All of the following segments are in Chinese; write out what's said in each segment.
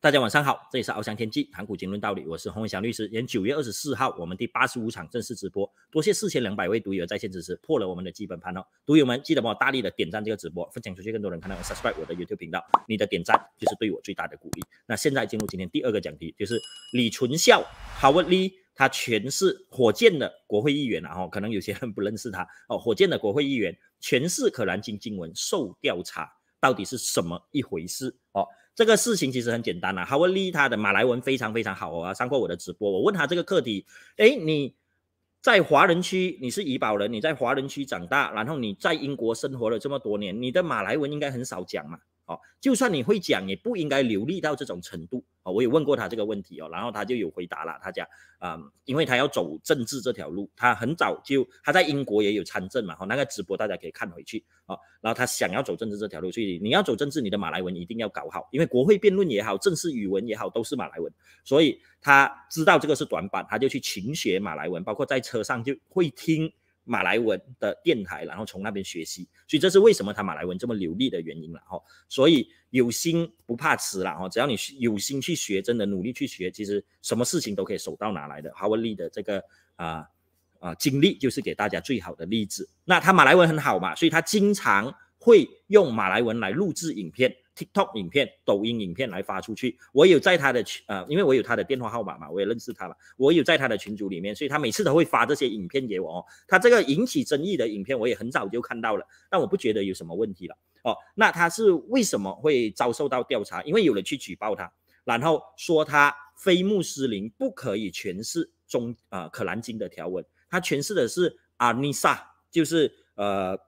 大家晚上好，这里是翱翔天际谈股经论道理，我是洪伟翔律师。连九月二十四号，我们第八十五场正式直播，多谢四千两百位读友在线支持，破了我们的基本盘哦。读友们，记得帮我大力的点赞这个直播，分享出去更多人看到，subscribe 我的 YouTube 频道。你的点赞就是对我最大的鼓励。那现在进入今天第二个讲题，就是李存孝 Howard Lee，他全是火箭的国会议员啊哈，可能有些人不认识他哦。火箭的国会议员全是可燃性经文受调查，到底是什么一回事哦？这个事情其实很简单啊。哈维利他的马来文非常非常好啊，上过我的直播，我问他这个课题，哎，你在华人区你是怡保人，你在华人区长大，然后你在英国生活了这么多年，你的马来文应该很少讲嘛。哦，就算你会讲，也不应该流利到这种程度啊！我也问过他这个问题哦，然后他就有回答了。他讲啊，因为他要走政治这条路，他很早就他在英国也有参政嘛，哈，那个直播大家可以看回去啊。然后他想要走政治这条路，所以你要走政治，你的马来文一定要搞好，因为国会辩论也好，正式语文也好，都是马来文，所以他知道这个是短板，他就去勤学马来文，包括在车上就会听。马来文的电台，然后从那边学习，所以这是为什么他马来文这么流利的原因了哈。所以有心不怕迟了哈，只要你有心去学，真的努力去学，其实什么事情都可以手到拿来。的哈文利的这个啊啊经历，就是给大家最好的例子。那他马来文很好嘛，所以他经常会用马来文来录制影片。TikTok 影片、抖音影片来发出去，我有在他的群呃，因为我有他的电话号码嘛，我也认识他了，我有在他的群组里面，所以他每次都会发这些影片给我哦。他这个引起争议的影片，我也很早就看到了，但我不觉得有什么问题了哦。那他是为什么会遭受到调查？因为有人去举报他，然后说他非穆斯林不可以诠释中啊《可兰经》的条文，他诠释的是《阿尼萨，就是呃《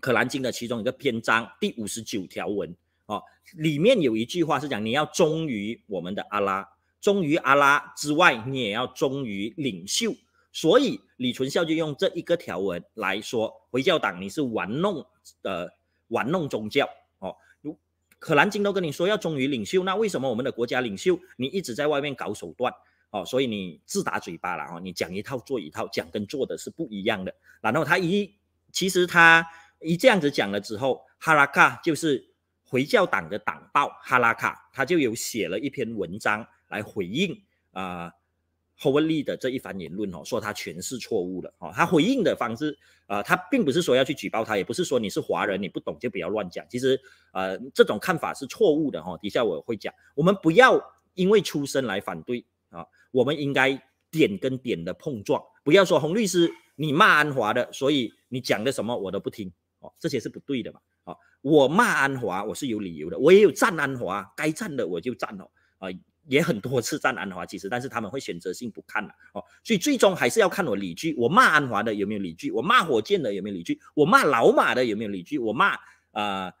可兰经》的其中一个篇章第五十九条文。哦，里面有一句话是讲你要忠于我们的阿拉，忠于阿拉之外，你也要忠于领袖。所以李存孝就用这一个条文来说，回教党你是玩弄呃玩弄宗教哦。可兰经都跟你说要忠于领袖，那为什么我们的国家领袖你一直在外面搞手段哦？所以你自打嘴巴了哦，你讲一套做一套，讲跟做的是不一样的。然后他一其实他一这样子讲了之后，哈拉卡就是。回教党的党报哈拉卡，他就有写了一篇文章来回应啊，侯文利的这一番言论哦，说他全是错误的哦。他回应的方式，呃，他并不是说要去举报他，也不是说你是华人你不懂就不要乱讲。其实，呃，这种看法是错误的哈。底下我会讲，我们不要因为出身来反对啊，我们应该点跟点的碰撞，不要说洪律师你骂安华的，所以你讲的什么我都不听哦，这些是不对的嘛。我骂安华，我是有理由的，我也有赞安华，该赞的我就赞了，啊，也很多次赞安华，其实，但是他们会选择性不看了，哦，所以最终还是要看我理据，我骂安华的有没有理据，我骂火箭的有没有理据，我骂老马的有没有理据，我骂啊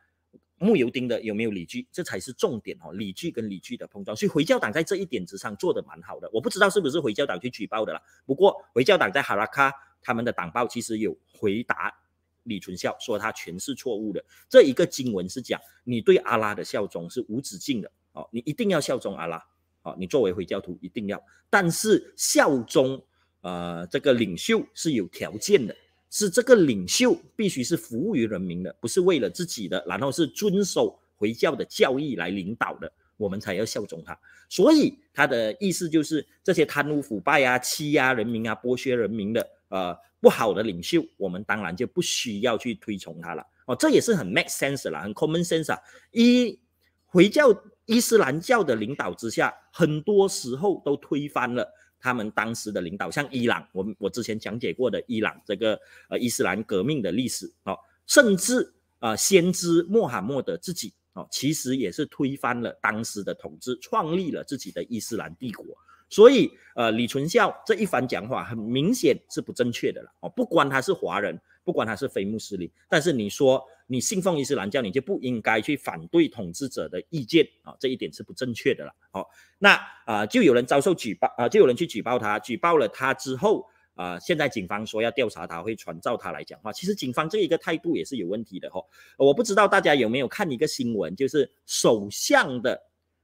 木油丁的有没有理据，这才是重点哦，理据跟理据的碰撞，所以回教党在这一点之上做的蛮好的，我不知道是不是回教党去举报的啦，不过回教党在哈拉卡他们的党报其实有回答。李存孝说：“他全是错误的。这一个经文是讲，你对阿拉的效忠是无止境的。哦，你一定要效忠阿拉。哦，你作为回教徒一定要。但是效忠，呃，这个领袖是有条件的，是这个领袖必须是服务于人民的，不是为了自己的。然后是遵守回教的教义来领导的，我们才要效忠他。所以他的意思就是，这些贪污腐败啊、欺压人民啊、剥削人民的。”呃，不好的领袖，我们当然就不需要去推崇他了哦，这也是很 make sense 了，很 common sense。啊。一回教伊斯兰教的领导之下，很多时候都推翻了他们当时的领导，像伊朗，我们我之前讲解过的伊朗这个呃伊斯兰革命的历史哦，甚至啊先知穆罕默德自己哦，其实也是推翻了当时的统治，创立了自己的伊斯兰帝国。所以，呃，李存孝这一番讲话很明显是不正确的了哦。不管他是华人，不管他是非穆斯林，但是你说你信奉伊斯兰教，你就不应该去反对统治者的意见啊。这一点是不正确的了哦。那啊，就有人遭受举报啊，就有人去举报他，举报了他之后啊，现在警方说要调查他，会传召他来讲话。其实警方这一个态度也是有问题的哈。我不知道大家有没有看一个新闻，就是首相的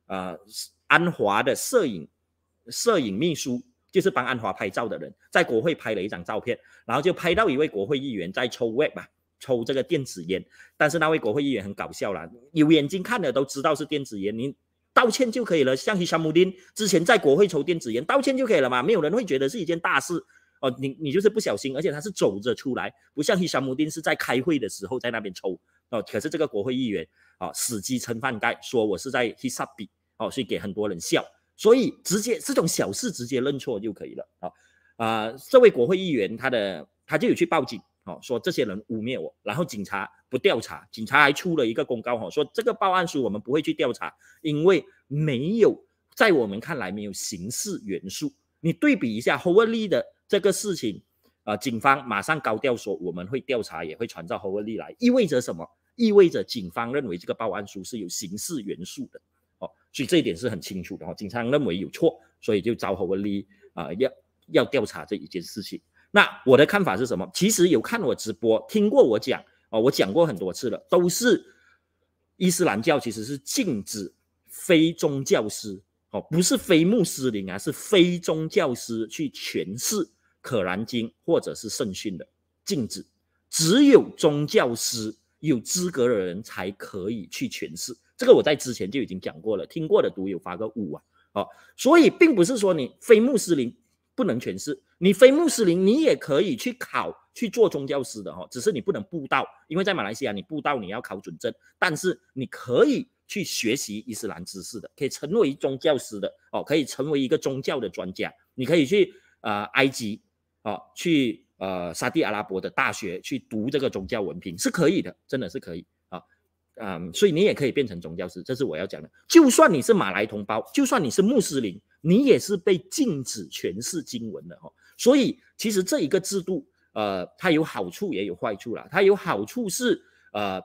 啊安华的摄影。摄影秘书就是帮安华拍照的人，在国会拍了一张照片，然后就拍到一位国会议员在抽 w a p e 吧，抽这个电子烟。但是那位国会议员很搞笑啦，有眼睛看的都知道是电子烟，你道歉就可以了。像希沙 i 丁之前在国会抽电子烟，道歉就可以了嘛？没有人会觉得是一件大事哦。你你就是不小心，而且他是走着出来，不像希沙 i 丁是在开会的时候在那边抽哦。可是这个国会议员啊，死鸡撑饭盖，说我是在希沙比哦，所以给很多人笑。所以直接这种小事直接认错就可以了啊！啊，这位国会议员他的他就有去报警，哦，说这些人污蔑我，然后警察不调查，警察还出了一个公告，哈，说这个报案书我们不会去调查，因为没有在我们看来没有刑事元素。你对比一下侯文利的这个事情，啊，警方马上高调说我们会调查，也会传到侯文利来，意味着什么？意味着警方认为这个报案书是有刑事元素的。所以这一点是很清楚的哈，经常认为有错，所以就招文丽啊，要要调查这一件事情。那我的看法是什么？其实有看我直播，听过我讲啊，我讲过很多次了，都是伊斯兰教其实是禁止非宗教师哦，不是非穆斯林啊，是非宗教师去诠释可兰经或者是圣训的禁止，只有宗教师。有资格的人才可以去诠释这个，我在之前就已经讲过了，听过的读友发个五啊，哦，所以并不是说你非穆斯林不能诠释，你非穆斯林你也可以去考去做宗教师的哈，只是你不能布道，因为在马来西亚你布道你要考准证，但是你可以去学习伊斯兰知识的，可以成为宗教师的哦，可以成为一个宗教的专家，你可以去啊埃及，哦去。呃，沙地阿拉伯的大学去读这个宗教文凭是可以的，真的是可以啊，嗯，所以你也可以变成宗教师，这是我要讲的。就算你是马来同胞，就算你是穆斯林，你也是被禁止诠释经文的哈。所以其实这一个制度，呃，它有好处也有坏处啦。它有好处是呃，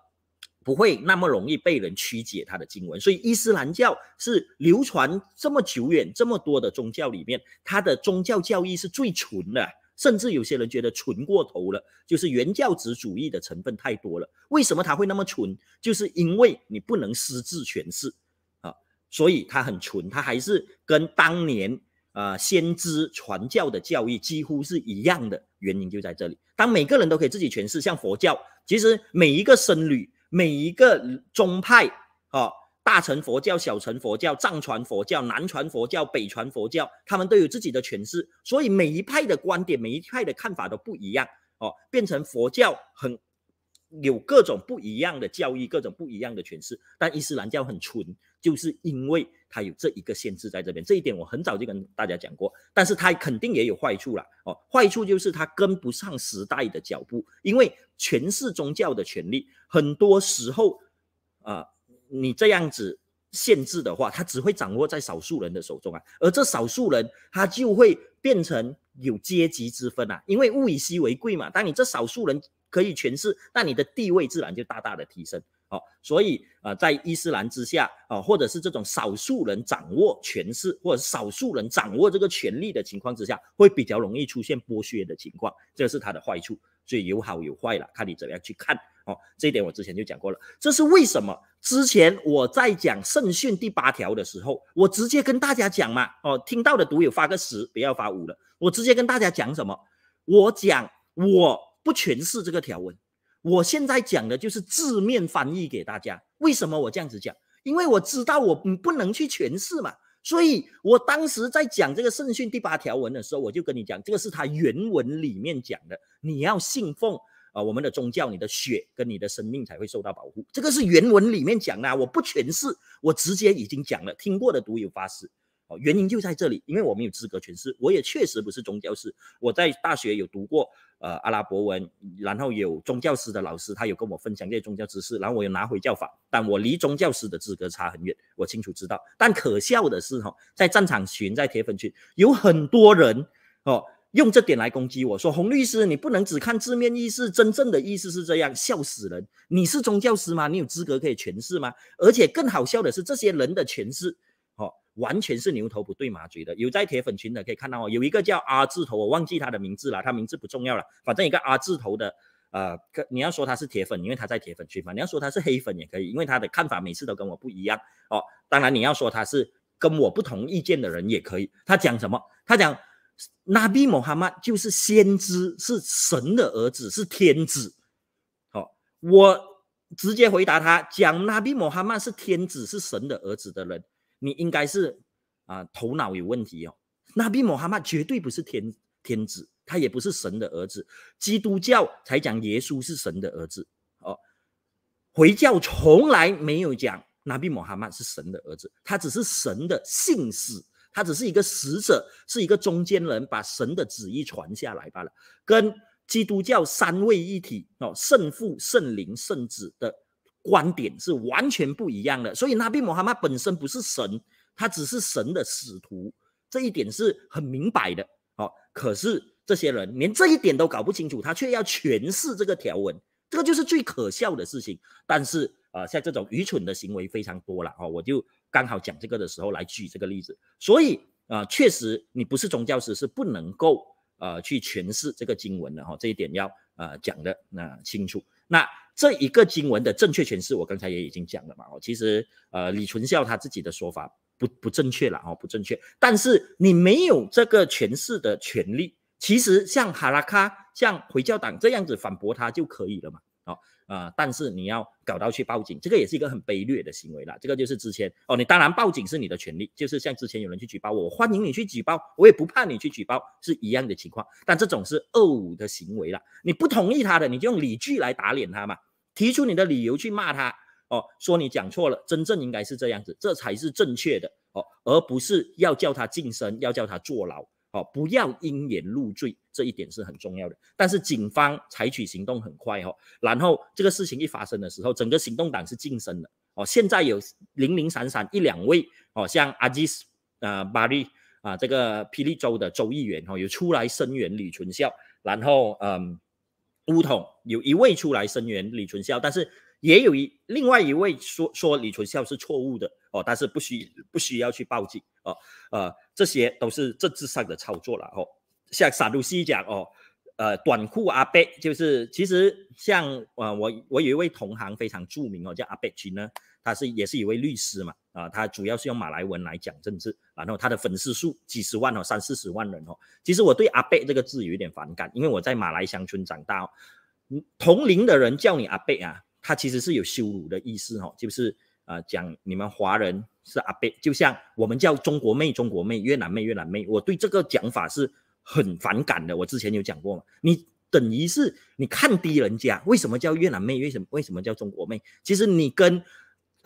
不会那么容易被人曲解它的经文。所以伊斯兰教是流传这么久远这么多的宗教里面，它的宗教教义是最纯的。甚至有些人觉得纯过头了，就是原教旨主义的成分太多了。为什么他会那么纯？就是因为你不能私自诠释，啊，所以他很纯，他还是跟当年啊先知传教的教义几乎是一样的，原因就在这里。当每个人都可以自己诠释，像佛教，其实每一个僧侣、每一个宗派，啊。大乘佛教、小乘佛教、藏传佛教、南传佛教、北传佛教，他们都有自己的诠释，所以每一派的观点、每一派的看法都不一样哦，变成佛教很有各种不一样的教义、各种不一样的诠释。但伊斯兰教很纯，就是因为它有这一个限制在这边，这一点我很早就跟大家讲过，但是它肯定也有坏处了哦，坏处就是它跟不上时代的脚步，因为诠释宗教的权利，很多时候啊。你这样子限制的话，它只会掌握在少数人的手中啊，而这少数人他就会变成有阶级之分啊，因为物以稀为贵嘛。但你这少数人可以权势，那你的地位自然就大大的提升。哦，所以啊，在伊斯兰之下啊，或者是这种少数人掌握权势，或者少数人掌握这个权力的情况之下，会比较容易出现剥削的情况，这是它的坏处。所以有好有坏了，看你怎么样去看哦。这一点我之前就讲过了，这是为什么？之前我在讲圣训第八条的时候，我直接跟大家讲嘛，哦，听到的读友发个十，不要发五了。我直接跟大家讲什么？我讲我不诠释这个条文，我现在讲的就是字面翻译给大家。为什么我这样子讲？因为我知道我不能去诠释嘛。所以我当时在讲这个圣训第八条文的时候，我就跟你讲，这个是他原文里面讲的，你要信奉啊，我们的宗教，你的血跟你的生命才会受到保护，这个是原文里面讲的，我不诠释，我直接已经讲了，听过的读有发誓。哦，原因就在这里，因为我没有资格诠释，我也确实不是宗教师。我在大学有读过呃阿拉伯文，然后有宗教师的老师，他有跟我分享这些宗教知识，然后我又拿回教法，但我离宗教师的资格差很远，我清楚知道。但可笑的是哈，在战场群在铁粉群有很多人哦，用这点来攻击我说，洪律师你不能只看字面意思，真正的意思是这样，笑死人！你是宗教师吗？你有资格可以诠释吗？而且更好笑的是这些人的诠释。完全是牛头不对马嘴的。有在铁粉群的可以看到哦，有一个叫阿字头，我忘记他的名字了，他名字不重要了，反正一个阿字头的，呃，你要说他是铁粉，因为他在铁粉群嘛；你要说他是黑粉也可以，因为他的看法每次都跟我不一样哦。当然，你要说他是跟我不同意见的人也可以。他讲什么？他讲拉比·穆罕默就是先知，是神的儿子，是天子。哦，我直接回答他，讲拉比·穆罕默是天子，是神的儿子的人。你应该是啊，头脑有问题哦。那比穆哈曼绝对不是天天子，他也不是神的儿子。基督教才讲耶稣是神的儿子哦，回教从来没有讲那比穆哈曼是神的儿子，他只是神的信使，他只是一个使者，是一个中间人，把神的旨意传下来罢了。跟基督教三位一体哦，圣父、圣灵、圣子的。观点是完全不一样的，所以那比·穆罕默本身不是神，他只是神的使徒，这一点是很明白的哦。可是这些人连这一点都搞不清楚，他却要诠释这个条文，这个就是最可笑的事情。但是啊，像这种愚蠢的行为非常多了哦。我就刚好讲这个的时候来举这个例子，所以啊，确实你不是宗教师是不能够呃去诠释这个经文的哈，这一点要啊讲的那清楚那。这一个经文的正确诠释，我刚才也已经讲了嘛。哦，其实呃，李存孝他自己的说法不不正确了哦，不正确。但是你没有这个诠释的权利，其实像哈拉卡、像回教党这样子反驳他就可以了嘛。哦，啊！但是你要搞到去报警，这个也是一个很卑劣的行为了。这个就是之前哦，你当然报警是你的权利，就是像之前有人去举报我，欢迎你去举报，我也不怕你去举报，是一样的情况。但这种是恶五的行为了，你不同意他的，你就用理据来打脸他嘛，提出你的理由去骂他哦，说你讲错了，真正应该是这样子，这才是正确的哦，而不是要叫他晋升，要叫他坐牢。哦，不要因言入罪，这一点是很重要的。但是警方采取行动很快哦，然后这个事情一发生的时候，整个行动党是晋升的哦。现在有零零散散一两位哦，像阿基斯啊、巴利啊，这个霹雳州的州议员哦，有出来声援李存孝。然后嗯，乌统有一位出来声援李存孝，但是。也有一另外一位说说李存孝是错误的哦，但是不需不需要去报警哦，呃，这些都是政治上的操作了哦。像萨鲁西讲哦，呃，短裤阿贝就是其实像呃我我有一位同行非常著名哦，叫阿贝群呢，他是也是一位律师嘛，啊，他主要是用马来文来讲政治，然后他的粉丝数几十万哦，三四十万人哦。其实我对阿贝这个字有一点反感，因为我在马来乡村长大，同龄的人叫你阿贝啊。他其实是有羞辱的意思哈，就是呃讲你们华人是阿贝，就像我们叫中国妹、中国妹、越南妹、越南妹，我对这个讲法是很反感的。我之前有讲过嘛，你等于是你看低人家，为什么叫越南妹？为什么为什么叫中国妹？其实你跟。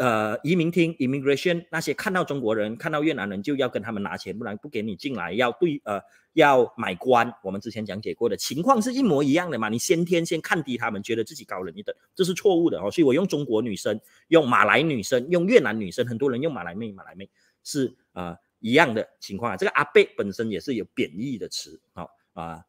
呃，移民厅 （Immigration） 那些看到中国人、看到越南人就要跟他们拿钱，不然不给你进来，要对呃要买官。我们之前讲解过的情况是一模一样的嘛？你先天先看低他们，觉得自己高人一等，这是错误的哦。所以我用中国女生、用马来女生、用越南女生，很多人用马来妹、马来妹是啊一样的情况。这个阿贝本身也是有贬义的词啊啊，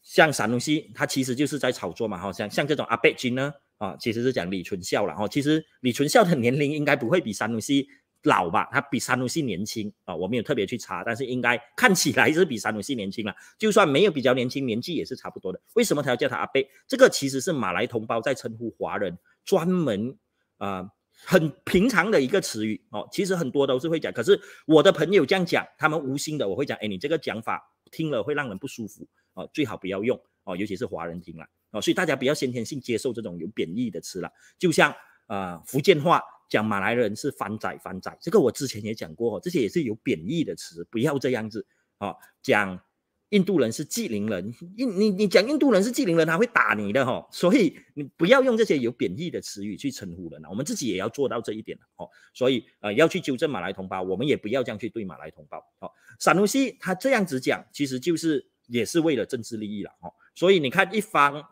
像啥东西，它其实就是在炒作嘛。好像像这种阿贝军呢。啊，其实是讲李存孝了哦。其实李存孝的年龄应该不会比三东西老吧？他比三东西年轻啊。我没有特别去查，但是应该看起来是比三东西年轻了。就算没有比较年轻，年纪也是差不多的。为什么他要叫他阿贝？这个其实是马来同胞在称呼华人，专门啊很平常的一个词语哦。其实很多都是会讲，可是我的朋友这样讲，他们无心的，我会讲，哎，你这个讲法听了会让人不舒服哦，最好不要用哦，尤其是华人听了。哦，所以大家不要先天性接受这种有贬义的词了。就像啊，福建话讲马来人是番仔，番仔这个我之前也讲过，这些也是有贬义的词，不要这样子。哦，讲印度人是纪灵人，印你你讲印度人是纪灵人，他会打你的哈。所以你不要用这些有贬义的词语去称呼人了。我们自己也要做到这一点哦。所以呃，要去纠正马来同胞，我们也不要这样去对马来同胞。哦，沙东西他这样子讲，其实就是也是为了政治利益了哦。所以你看，一方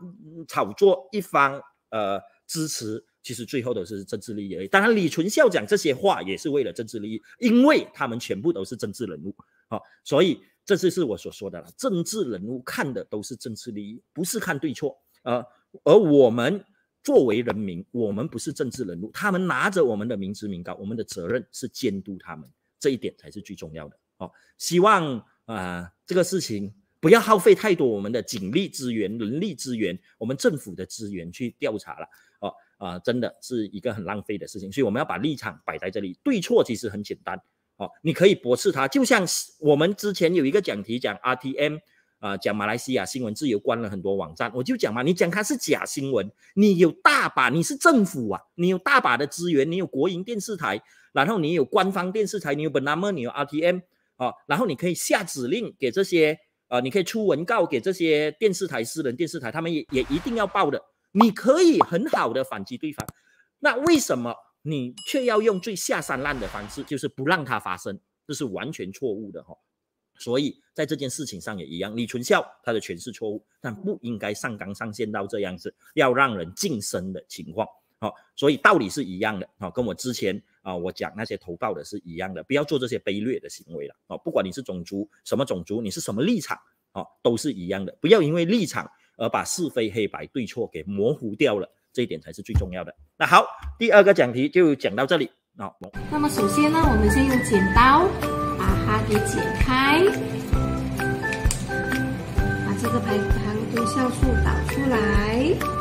炒作，一方呃支持，其实最后都是政治利益。而已。当然，李存孝讲这些话也是为了政治利益，因为他们全部都是政治人物，好，所以这就是我所说的了。政治人物看的都是政治利益，不是看对错，呃，而我们作为人民，我们不是政治人物，他们拿着我们的民脂民膏，我们的责任是监督他们，这一点才是最重要的。好，希望啊，这个事情。不要耗费太多我们的警力资源、人力资源，我们政府的资源去调查了哦啊，真的是一个很浪费的事情。所以我们要把立场摆在这里，对错其实很简单哦。你可以驳斥他，就像我们之前有一个讲题讲 RTM 啊，讲马来西亚新闻自由关了很多网站，我就讲嘛，你讲它是假新闻，你有大把，你是政府啊，你有大把的资源，你有国营电视台，然后你有官方电视台，你有本 e r 你有 RTM 啊，然后你可以下指令给这些。啊，你可以出文告给这些电视台、私人电视台，他们也也一定要报的。你可以很好的反击对方，那为什么你却要用最下三滥的方式，就是不让它发生？这是完全错误的哈。所以在这件事情上也一样，李存孝他的诠释错误，但不应该上纲上线到这样子，要让人晋升的情况。好，所以道理是一样的哦，跟我之前啊我讲那些投报的是一样的，不要做这些卑劣的行为了哦，不管你是种族什么种族，你是什么立场哦，都是一样的，不要因为立场而把是非黑白对错给模糊掉了，这一点才是最重要的。那好，第二个讲题就讲到这里哦，那么首先呢，我们先用剪刀把它给剪开，把这个排痰多酵素导出来。